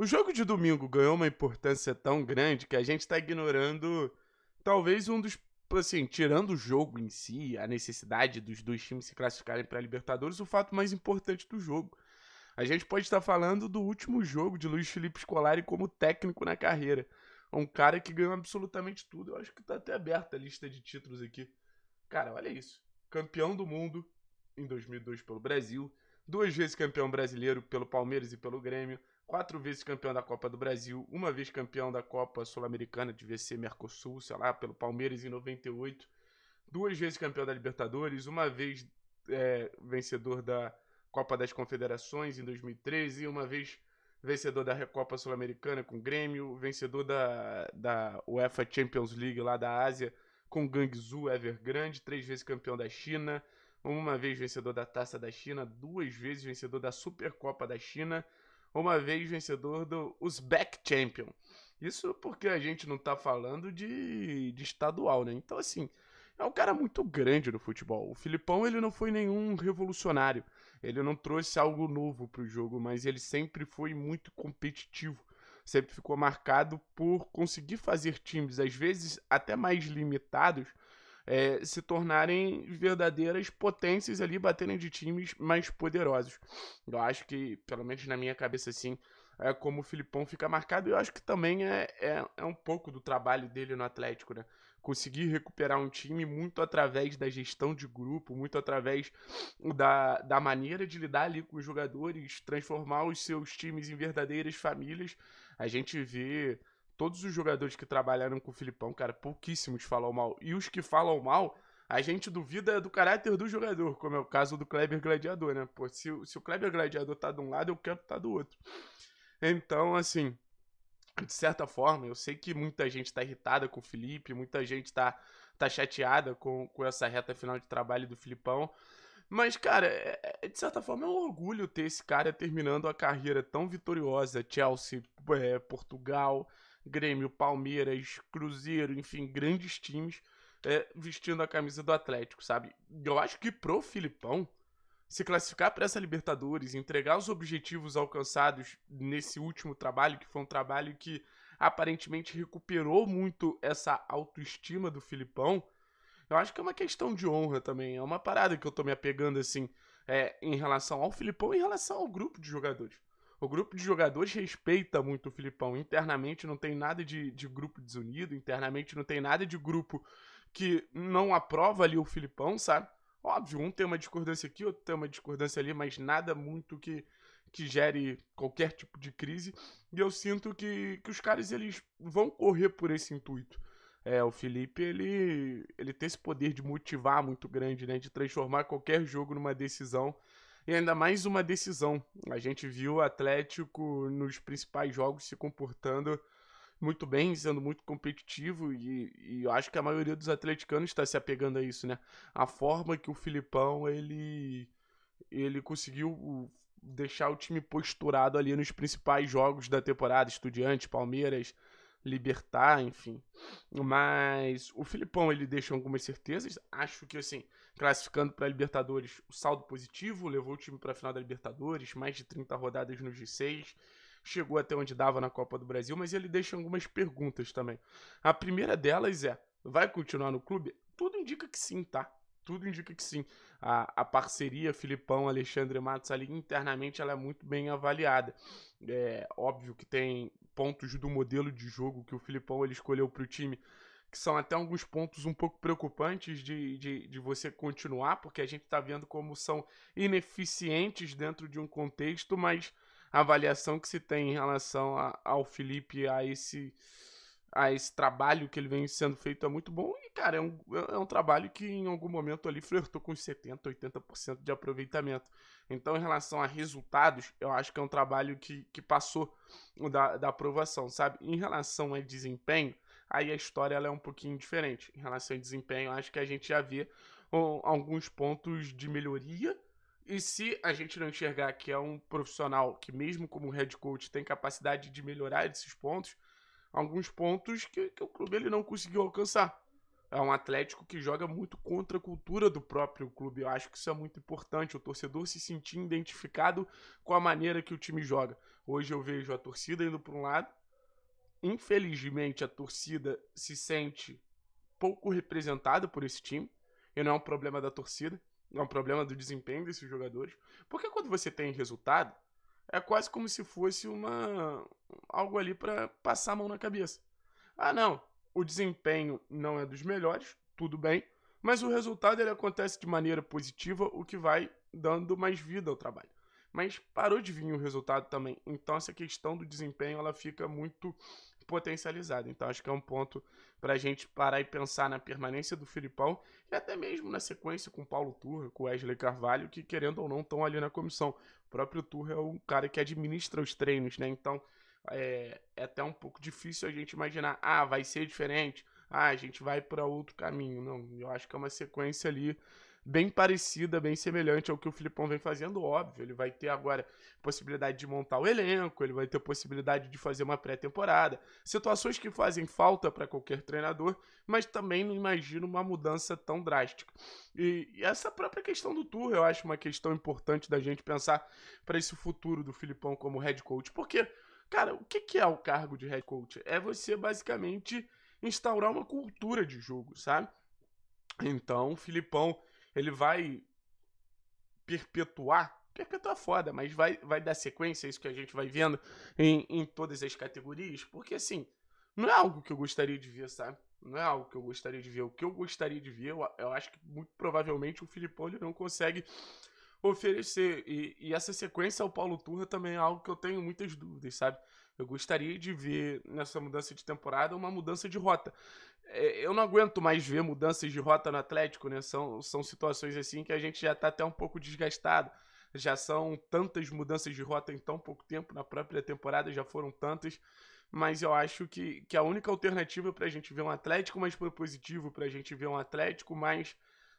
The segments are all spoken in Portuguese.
O jogo de domingo ganhou uma importância tão grande que a gente está ignorando talvez um dos assim, tirando o jogo em si, a necessidade dos dois times se classificarem para a Libertadores, o fato mais importante do jogo. A gente pode estar tá falando do último jogo de Luiz Felipe Scolari como técnico na carreira. Um cara que ganhou absolutamente tudo. Eu acho que está até aberta a lista de títulos aqui. Cara, olha isso. Campeão do mundo em 2002 pelo Brasil, duas vezes campeão brasileiro pelo Palmeiras e pelo Grêmio, quatro vezes campeão da Copa do Brasil, uma vez campeão da Copa Sul-Americana de VC Mercosul, sei lá, pelo Palmeiras em 98, duas vezes campeão da Libertadores, uma vez é, vencedor da Copa das Confederações em 2013, uma vez vencedor da Recopa Sul-Americana com o Grêmio, vencedor da, da UEFA Champions League lá da Ásia com Guangzhou Evergrande, três vezes campeão da China, uma vez vencedor da Taça da China, duas vezes vencedor da Supercopa da China, uma vez vencedor do Uzbek Champion. Isso porque a gente não está falando de, de estadual, né? Então, assim, é um cara muito grande no futebol. O Filipão, ele não foi nenhum revolucionário. Ele não trouxe algo novo para o jogo, mas ele sempre foi muito competitivo. Sempre ficou marcado por conseguir fazer times, às vezes até mais limitados, é, se tornarem verdadeiras potências ali, baterem de times mais poderosos. Eu acho que, pelo menos na minha cabeça, assim, é como o Filipão fica marcado. Eu acho que também é, é, é um pouco do trabalho dele no Atlético, né? Conseguir recuperar um time muito através da gestão de grupo, muito através da, da maneira de lidar ali com os jogadores, transformar os seus times em verdadeiras famílias. A gente vê todos os jogadores que trabalharam com o Filipão, cara, pouquíssimos falam mal. E os que falam mal, a gente duvida do caráter do jogador, como é o caso do Kleber Gladiador, né? Pô, se, se o Kleber Gladiador tá de um lado, eu quero tá do outro. Então, assim, de certa forma, eu sei que muita gente tá irritada com o Felipe, muita gente tá, tá chateada com, com essa reta final de trabalho do Filipão. Mas, cara, é, é de certa forma é um orgulho ter esse cara terminando a carreira tão vitoriosa. Chelsea, é, Portugal, Grêmio, Palmeiras, Cruzeiro, enfim, grandes times é, vestindo a camisa do Atlético, sabe? Eu acho que pro Filipão se classificar para essa Libertadores, entregar os objetivos alcançados nesse último trabalho, que foi um trabalho que aparentemente recuperou muito essa autoestima do Filipão, eu acho que é uma questão de honra também. É uma parada que eu tô me apegando assim é, em relação ao Filipão, e em relação ao grupo de jogadores. O grupo de jogadores respeita muito o Filipão. Internamente não tem nada de, de grupo desunido, internamente não tem nada de grupo que não aprova ali o Filipão, sabe? Óbvio, um tem uma discordância aqui, outro tem uma discordância ali, mas nada muito que, que gere qualquer tipo de crise. E eu sinto que, que os caras eles vão correr por esse intuito. É, o Felipe, ele, ele tem esse poder de motivar muito grande, né? De transformar qualquer jogo numa decisão e ainda mais uma decisão. A gente viu o Atlético nos principais jogos se comportando muito bem, sendo muito competitivo, e, e eu acho que a maioria dos atleticanos está se apegando a isso, né? A forma que o Filipão ele, ele conseguiu deixar o time posturado ali nos principais jogos da temporada, Estudiantes, Palmeiras, libertar, enfim. Mas o Filipão ele deixa algumas certezas. Acho que assim, classificando para a Libertadores, o saldo positivo, levou o time para a final da Libertadores, mais de 30 rodadas no G6, chegou até onde dava na Copa do Brasil, mas ele deixa algumas perguntas também. A primeira delas é: vai continuar no clube? Tudo indica que sim, tá? tudo indica que sim. A, a parceria Filipão, Alexandre Matos ali internamente ela é muito bem avaliada. É óbvio que tem pontos do modelo de jogo que o Filipão ele escolheu para o time que são até alguns pontos um pouco preocupantes de, de, de você continuar, porque a gente está vendo como são ineficientes dentro de um contexto, mas a avaliação que se tem em relação a, ao Felipe, a esse a esse trabalho que ele vem sendo feito é muito bom. E, cara, é um, é um trabalho que em algum momento ali flertou com 70%, 80% de aproveitamento. Então, em relação a resultados, eu acho que é um trabalho que, que passou da, da aprovação, sabe? Em relação a desempenho, aí a história ela é um pouquinho diferente. Em relação a desempenho, eu acho que a gente já vê um, alguns pontos de melhoria. E se a gente não enxergar que é um profissional que, mesmo como head coach, tem capacidade de melhorar esses pontos, alguns pontos que, que o clube ele não conseguiu alcançar. É um Atlético que joga muito contra a cultura do próprio clube. Eu acho que isso é muito importante. O torcedor se sentir identificado com a maneira que o time joga. Hoje eu vejo a torcida indo para um lado. Infelizmente, a torcida se sente pouco representada por esse time. E não é um problema da torcida, é um problema do desempenho desses jogadores. Porque quando você tem resultado, é quase como se fosse uma algo ali para passar a mão na cabeça. Ah, não, o desempenho não é dos melhores, tudo bem, mas o resultado ele acontece de maneira positiva, o que vai dando mais vida ao trabalho. Mas parou de vir o resultado também. Então essa questão do desempenho ela fica muito potencializado. Então acho que é um ponto para a gente parar e pensar na permanência do Filipão e até mesmo na sequência com Paulo Turra, com Wesley Carvalho, que querendo ou não estão ali na comissão. O próprio Turra é o cara que administra os treinos, né? Então é, é até um pouco difícil a gente imaginar, ah, vai ser diferente, ah, a gente vai para outro caminho. Não, eu acho que é uma sequência ali bem parecida, bem semelhante ao que o Filipão vem fazendo, óbvio. Ele vai ter agora possibilidade de montar o elenco, ele vai ter possibilidade de fazer uma pré-temporada. Situações que fazem falta para qualquer treinador, mas também não imagino uma mudança tão drástica. E, e essa própria questão do Tour, eu acho uma questão importante da gente pensar para esse futuro do Filipão como head coach, porque Cara, o que é o cargo de head coach? É você basicamente instaurar uma cultura de jogo, sabe? Então, o Filipão ele vai perpetuar perpetuar é foda, mas vai, vai dar sequência é isso que a gente vai vendo em, em todas as categorias, porque assim, não é algo que eu gostaria de ver, sabe? Não é algo que eu gostaria de ver. O que eu gostaria de ver, eu, eu acho que muito provavelmente o Filipão ele não consegue oferecer. E, e essa sequência ao Paulo Turra também é algo que eu tenho muitas dúvidas, sabe? Eu gostaria de ver nessa mudança de temporada uma mudança de rota. É, eu não aguento mais ver mudanças de rota no Atlético, né? São, são situações assim que a gente já está até um pouco desgastado. Já são tantas mudanças de rota em tão pouco tempo, na própria temporada já foram tantas. Mas eu acho que, que a única alternativa para a gente ver um Atlético mais propositivo, para a gente ver um Atlético mais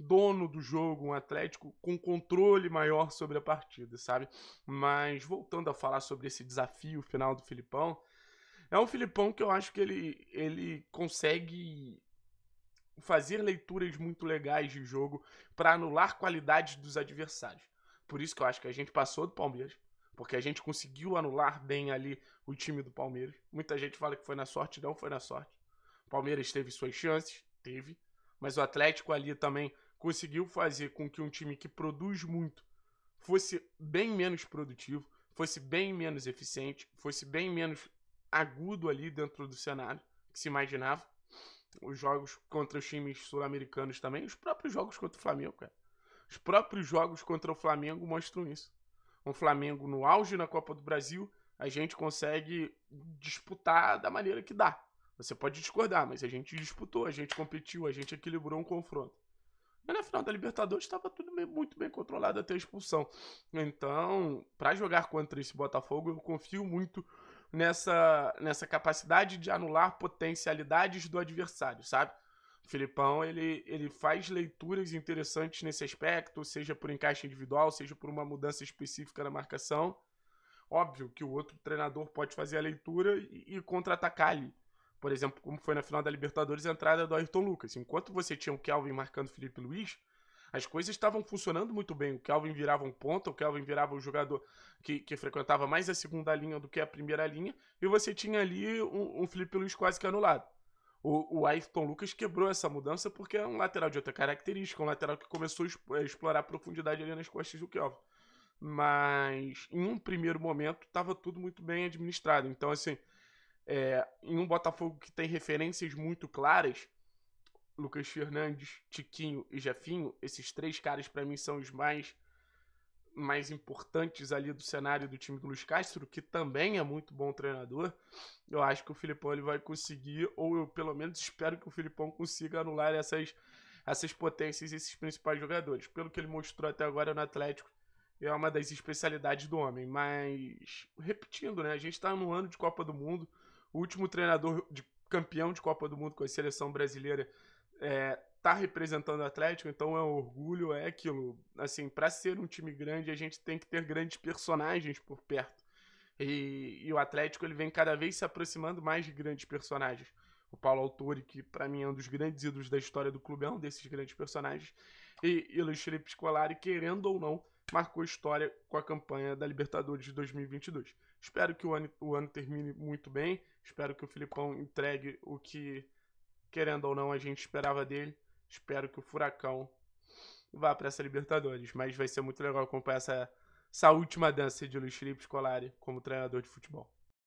dono do jogo, um Atlético com controle maior sobre a partida, sabe? Mas voltando a falar sobre esse desafio final do Filipão, é um Filipão que eu acho que ele, ele consegue fazer leituras muito legais de jogo para anular qualidades dos adversários. Por isso que eu acho que a gente passou do Palmeiras, porque a gente conseguiu anular bem ali o time do Palmeiras. Muita gente fala que foi na sorte, não foi na sorte. O Palmeiras teve suas chances, teve, mas o Atlético ali também conseguiu fazer com que um time que produz muito fosse bem menos produtivo, fosse bem menos eficiente, fosse bem menos agudo ali dentro do cenário que se imaginava. Os jogos contra os times sul-americanos também, os próprios jogos contra o Flamengo, cara. Os próprios jogos contra o Flamengo mostram isso. Um Flamengo no auge na Copa do Brasil, a gente consegue disputar da maneira que dá. Você pode discordar, mas a gente disputou, a gente competiu, a gente equilibrou um confronto. Mas na final da Libertadores estava tudo bem, muito bem controlado até a expulsão. Então, para jogar contra esse Botafogo, eu confio muito nessa, nessa capacidade de anular potencialidades do adversário, sabe? O Filipão, ele, ele faz leituras interessantes nesse aspecto, seja por encaixe individual, seja por uma mudança específica na marcação. Óbvio que o outro treinador pode fazer a leitura e, e contra-atacar ali por exemplo, como foi na final da Libertadores, a entrada do Ayrton Lucas. Assim, enquanto você tinha o Kelvin marcando o Felipe Luiz, as coisas estavam funcionando muito bem. O Kelvin virava um ponto o Kelvin virava um jogador que, que frequentava mais a segunda linha do que a primeira linha, e você tinha ali um, um Felipe Luiz quase que anulado. O, o Ayrton Lucas quebrou essa mudança porque é um lateral de outra característica, um lateral que começou a explorar a profundidade ali nas costas do Kelvin. Mas em um primeiro momento estava tudo muito bem administrado. Então, assim, é, em um Botafogo que tem referências muito claras, Lucas Fernandes, Tiquinho e Jefinho, esses três caras para mim são os mais mais importantes ali do cenário do time do Luiz Castro, que também é muito bom treinador. Eu acho que o Filipão ele vai conseguir, ou eu pelo menos espero que o Filipão consiga anular essas essas potências e esses principais jogadores. Pelo que ele mostrou até agora no Atlético, é uma das especialidades do homem. Mas, repetindo, né? A gente está no ano de Copa do Mundo o último treinador de campeão de Copa do Mundo com a seleção brasileira é, tá representando o Atlético, então é um orgulho, é aquilo. Assim, para ser um time grande, a gente tem que ter grandes personagens por perto. E, e, o Atlético ele vem cada vez se aproximando mais de grandes personagens. O Paulo Autori, que para mim é um dos grandes ídolos da história do clube, é um desses grandes personagens. E, e Luiz Felipe Scolari, querendo ou não, marcou história com a campanha da Libertadores de 2022. Espero que o ano, o ano termine muito bem, espero que o Filipão entregue o que, querendo ou não, a gente esperava dele. Espero que o Furacão vá para essa Libertadores, mas vai ser muito legal acompanhar essa, essa última dança de Luiz Felipe Scolari como treinador de futebol.